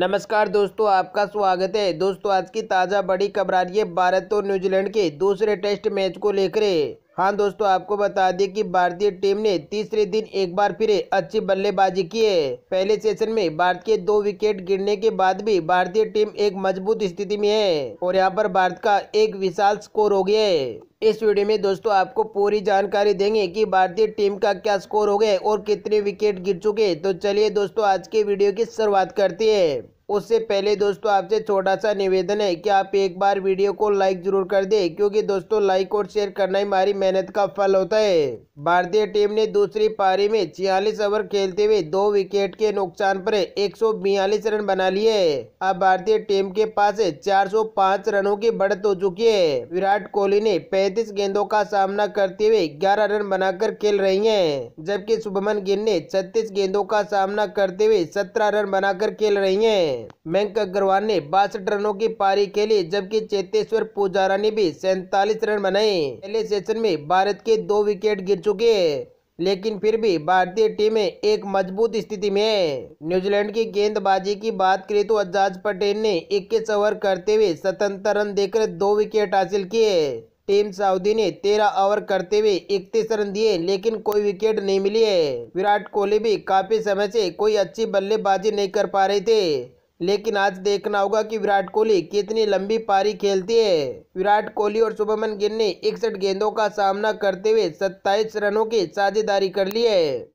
नमस्कार दोस्तों आपका स्वागत है दोस्तों आज की ताज़ा बड़ी खबर आ रही है भारत और न्यूजीलैंड के दूसरे टेस्ट मैच को लेकर हाँ दोस्तों आपको बता दें कि भारतीय टीम ने तीसरे दिन एक बार फिर अच्छी बल्लेबाजी की है पहले सेशन में भारत के दो विकेट गिरने के बाद भी भारतीय टीम एक मजबूत स्थिति में है और यहाँ पर भारत का एक विशाल स्कोर हो गया है इस वीडियो में दोस्तों आपको पूरी जानकारी देंगे कि भारतीय टीम का क्या स्कोर हो गया और कितने विकेट गिर चुके तो चलिए दोस्तों आज के वीडियो की शुरुआत करती है उससे पहले दोस्तों आपसे छोटा सा निवेदन है कि आप एक बार वीडियो को लाइक जरूर कर दें क्योंकि दोस्तों लाइक और शेयर करना ही हमारी मेहनत का फल होता है भारतीय टीम ने दूसरी पारी में छियालीस ओवर खेलते हुए दो विकेट के नुकसान पर एक रन बना लिए अब भारतीय टीम के पास चार रनों की बढ़त हो चुकी है विराट कोहली ने पैतीस गेंदों का सामना करते हुए ग्यारह रन बनाकर खेल रही है जबकि शुभमन गिल ने छत्तीस गेंदों का सामना करते हुए सत्रह रन बनाकर खेल रही हैं। मयंक अग्रवाल ने बासठ रनों की पारी खेली जबकि चेतेश्वर पुजारा ने भी सैतालीस रन बनाए पहले सेशन में भारत के दो विकेट गिर चुके लेकिन फिर भी भारतीय टीमें एक मजबूत स्थिति में है न्यूजीलैंड की गेंदबाजी की बात करें तो अजाज पटेल ने इक्कीस ओवर करते हुए सतहत्तर रन देकर दो विकेट हासिल किए टीम साउदी ने तेरह ओवर करते हुए इकतीस रन दिए लेकिन कोई विकेट नहीं मिली है विराट कोहली भी काफी समय से कोई अच्छी बल्लेबाजी नहीं कर पा रहे थे लेकिन आज देखना होगा कि विराट कोहली कितनी लंबी पारी खेलती है विराट कोहली और शुभमन गिल ने इकसठ गेंदों का सामना करते हुए सत्ताईस रनों की साझेदारी कर ली है